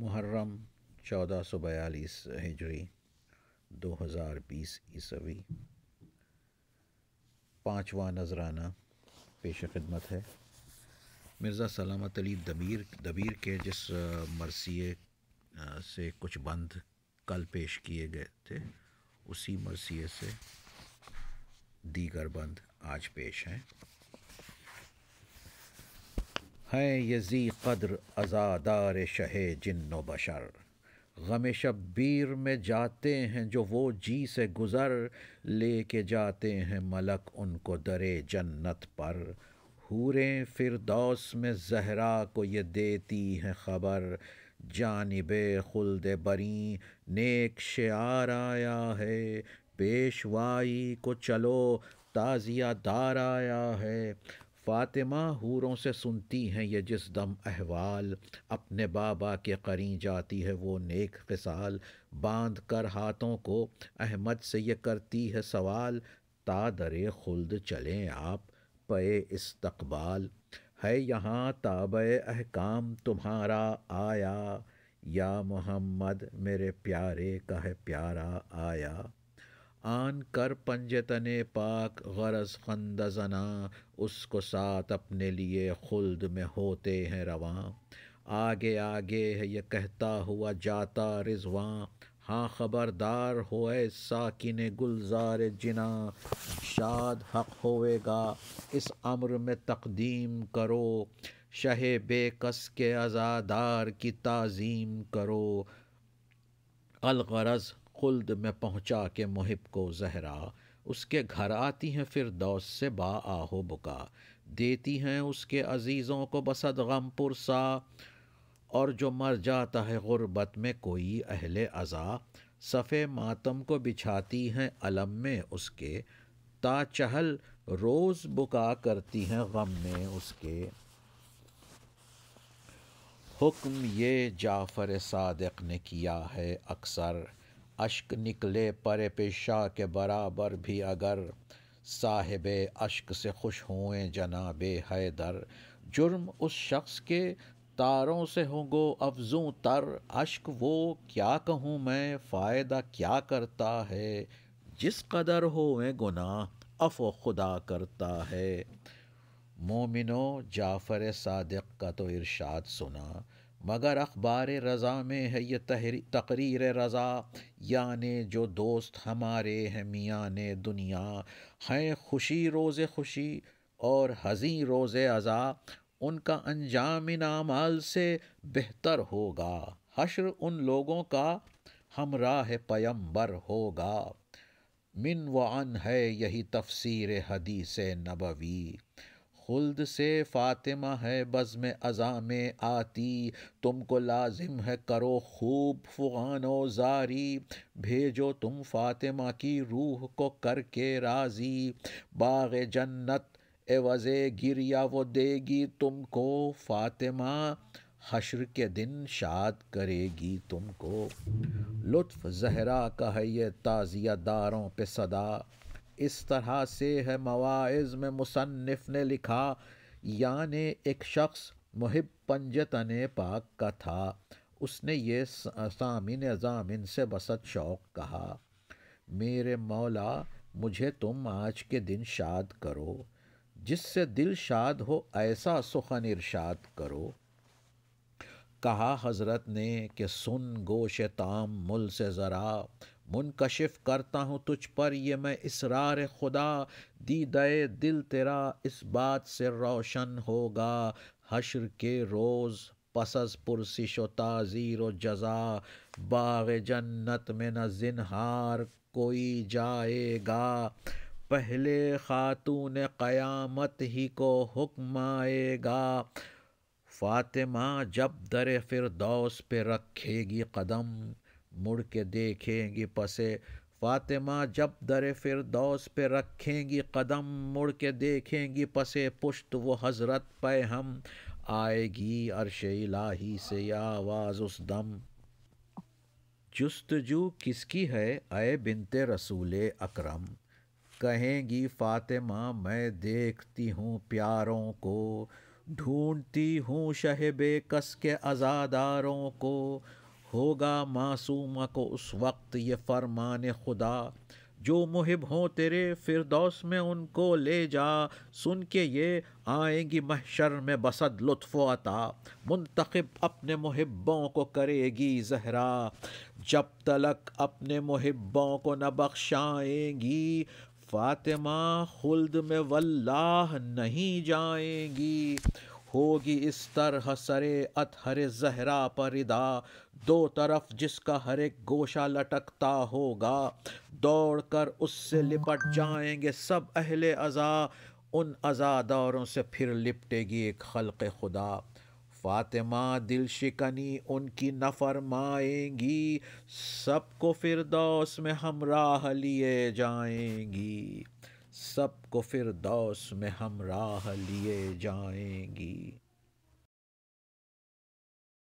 मुहर्रम 1442 हिजरी 2020 ईसवी पाँचवा नजराना पेश खिदमत है मिर्ज़ा सलामत अली दबीर दबीर के जिस मरसिए से कुछ बंद कल पेश किए गए थे उसी मरसिए से दीगर बंद आज पेश हैं हैं यजी कद्र आज़ादार शह जिन बशर गम शब्बीर में जाते हैं जो वो जी से गुज़र ले के जाते हैं मलक उनको दरे जन्नत पर हूरें फिरदौस में जहरा को ये देती हैं ख़बर जानब खुल्द बरी नेक शार आया है पेशवाई को चलो ताज़िया दार आया है फ़ातिमा हूरों से सुनती हैं ये जिस दम अहवाल अपने बाबा के करी जाती है वो नेक फिसाल बांध कर हाथों को अहमद से ये करती है सवाल तादरे खुल्द चलें आप पे इस्तकबाल है यहाँ ताब अहकाम तुम्हारा आया या मोहम्मद मेरे प्यारे का है प्यारा आया आन कर पंजतने पाक गरज जना उसको साथ अपने लिए खुल्द में होते हैं रवां आगे आगे है ये कहता हुआ जाता रिजवां हाँ ख़बरदार होए साकिन गुलजार जिना शाद हक होएगा इस अम्र में तकदीम करो शह बेकस के अज़ादार की ताज़ीम करो अलगरज़ खुल्द में पहुँचा के मुहिब को जहरा उसके घर आती हैं फिर दौस से बा आहो बुका देती हैं उसके अजीज़ों को बसद गम पुरसा और जो मर जाता है गुरबत में कोई अहल अज़ा सफ़े मातम को बिछाती हैं अलम में उसके ताचहल रोज़ बुका करती हैं गम में उसके हुक्म ये जाफ़र सादक ने किया है अक्सर अश्क निकले पर पेशा के बराबर भी अगर साहिब अश्क से खुश हुए जनाब हैदर जुर्म उस शख्स के तारों से होंगो अफजू तर अश्क वो क्या कहूँ मैं फ़ायदा क्या करता है जिस कदर होए गुनाह अफ खुदा करता है मोमिनो जाफ़र सादिक का तो इरशाद सुना मगर अखबार रज़ा में है ये तहरी तकरीर रज़ा याने जो दोस्त हमारे हैं मियाँ ने दुनिया हैं खुशी रोज़ खुशी और हज़ी रोज़ अज़ा उनका अंजाम इन आमाल से बेहतर होगा हश्र उन लोगों का हमराह पयम्बर होगा मिन वन है यही तफसीर हदीस नबवी खुल्द से फ़ातिमा है बज़ में अज़ा में आती तुमको लाजिम है करो खूब फुगानो जारी भेजो तुम फ़ातिमा की रूह को करके राज़ी बाग जन्नत एवज़ गिरिया वो देगी तुमको फ़ातिमा हशर के दिन शाद करेगी तुमको लुत्फ़ जहरा का है ये ताज़िया दारों पे सदा इस तरह से है मवाज़ में मुसनफ़ ने लिखा यानि एक शख्स मुहिब पंजतन पाक का था उसने ये सामिन जामिन से बसत शौक कहा मेरे मौला मुझे तुम आज के दिन शाद करो जिससे दिल शाद हो ऐसा सुखन इरशाद करो कहा हज़रत ने कि सुन गोश ताम मुल से ज़रा मुनकशिफ करता हूँ तुझ पर ये मैं इसरार खुदा दीदय दिल तेरा इस बात से रोशन होगा हशर के रोज़ पसस पुरसिश व ताज़ीर व जजा बाग जन्नत में न जिनहार कोई जाएगा पहले खातून क़यामत ही को हुक्म आएगा फ़ातिमा जब दर फिर दौस पे रखेगी कदम मुड़ के देखेंगी पसे फातिमा जब दर फिर दौस पे रखेंगी कदम मुड़ के देखेंगी पसे पुश्त वो हजरत पे हम आएगी अरश इलाही से आवाज़ उस दम जस्तजू किसकी है अय बिनते रसूल अकरम कहेंगी फातिमा मैं देखती हूँ प्यारों को ढूंढती हूँ शहबे कस के अज़ादारों को होगा मासूम को उस वक्त ये फरमान खुदा जो मुहिब हों तेरे फिरदौस में उनको ले जा सुन के ये आएंगी महशर में बसद लुत्फ़ अता मुंतखब अपने मुहिबों को करेगी जहरा जब तलक अपने मुहिबों को न बख्शाएंगी फ़ातिमा खुल्द में वल्लाह नहीं जाएंगी होगी इस तरह सरे अत हरे जहरा परिदा दो तरफ जिसका हर एक गोशा लटकता होगा दौड़ कर उससे लिपट जाएंगे सब अहले अज़ा उन अज़ा दौरों से फिर लिपटेगी एक खल़ खुदा फातिमा दिल शिकनी उनकी नफरमाएंगी सबको फिर दौस में हम राह लिए जाएंगी सब को फिर दौस में हम राह लिए जाएंगी